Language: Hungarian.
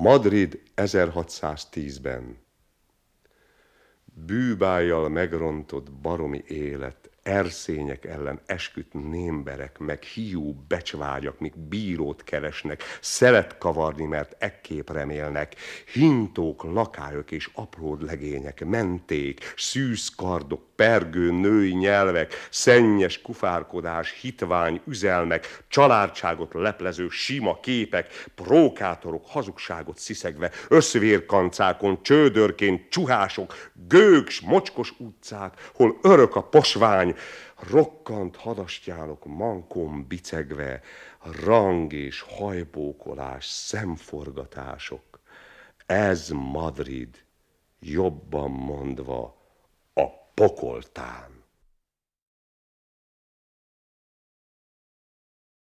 Madrid 1610-ben. Bűbájjal megrontott baromi élet erszények ellen esküt némberek, meg hiú becsvágyak, mik bírót keresnek, szelet kavarni, mert ekkép remélnek, hintók, lakályok és apród legények, menték, szűzkardok, pergő női nyelvek, szennyes kufárkodás, hitvány, üzelmek, családságot leplező sima képek, prókátorok, hazugságot sziszegve, összvérkancákon, csődörként, csuhások, gőgs, mocskos utcák, hol örök a posvány, lány, rokkant hadastyálok mankon bicegve, rang és hajbókolás, szemforgatások. Ez Madrid, jobban mondva, a pokoltán.